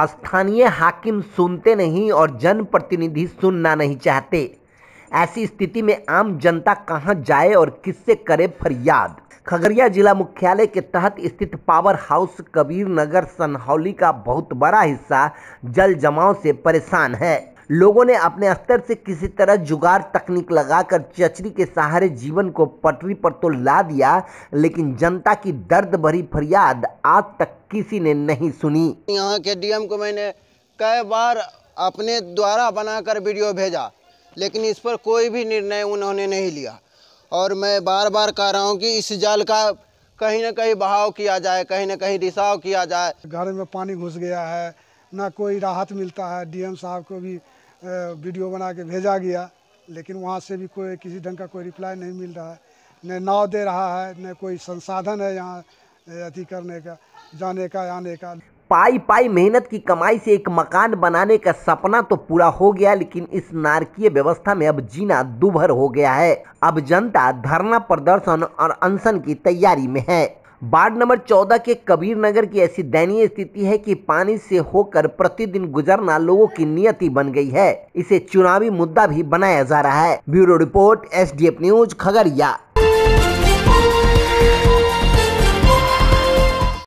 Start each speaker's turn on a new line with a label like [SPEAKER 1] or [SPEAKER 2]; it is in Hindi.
[SPEAKER 1] स्थानीय हाकिम सुनते नहीं और जनप्रतिनिधि सुनना नहीं चाहते ऐसी स्थिति में आम जनता कहाँ जाए और किससे करे फरियाद खगड़िया जिला मुख्यालय के तहत स्थित पावर हाउस कबीर नगर सनहौली का बहुत बड़ा हिस्सा जल जमाव से परेशान है लोगों ने अपने स्तर से किसी तरह जुगाड़ तकनीक लगाकर चचरी के सहारे जीवन को पटरी पर तो ला दिया लेकिन जनता की दर्द भरी फरियाद आज तक किसी ने नहीं सुनी
[SPEAKER 2] यहाँ के डीएम को मैंने कई बार अपने द्वारा बनाकर वीडियो भेजा लेकिन इस पर कोई भी निर्णय उन्होंने नहीं लिया और मैं बार बार कह रहा हूँ कि इस जाल का
[SPEAKER 3] कहीं ना कहीं बहाव किया जाए कहीं ना कहीं रिसाव किया जाए घर में पानी घुस गया है ना कोई राहत मिलता है डीएम साहब को भी वीडियो बना के भेजा गया लेकिन वहाँ से भी कोई किसी ढंग का कोई रिप्लाई नहीं मिल रहा है न नाव दे रहा है न कोई संसाधन है यहाँ अति करने का जाने का आने का
[SPEAKER 1] पाई पाई मेहनत की कमाई से एक मकान बनाने का सपना तो पूरा हो गया लेकिन इस नारकीय व्यवस्था में अब जीना दुभर हो गया है अब जनता धरना प्रदर्शन और अनशन की तैयारी में है वार्ड नंबर चौदह के कबीर नगर की ऐसी दयनीय स्थिति है कि पानी से होकर प्रतिदिन गुजरना लोगों की नियति बन गई है इसे चुनावी मुद्दा भी बनाया जा रहा है bureau report SDF news Khagaria